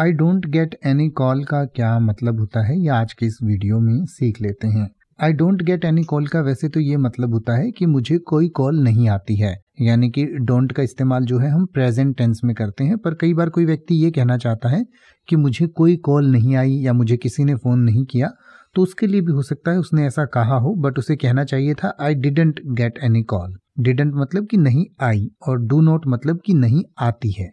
I don't get any call का क्या मतलब होता है ये आज के इस वीडियो में सीख लेते हैं I don't get any call का वैसे तो ये मतलब होता है कि मुझे कोई कॉल नहीं आती है यानी कि डोंट का इस्तेमाल जो है हम प्रेजेंट टेंस में करते हैं पर कई बार कोई व्यक्ति ये कहना चाहता है कि मुझे कोई कॉल नहीं आई या मुझे किसी ने फ़ोन नहीं किया तो उसके लिए भी हो सकता है उसने ऐसा कहा हो बट उसे कहना चाहिए था I didn't get any call didn't मतलब कि नहीं आई और डू नॉट मतलब कि नहीं आती है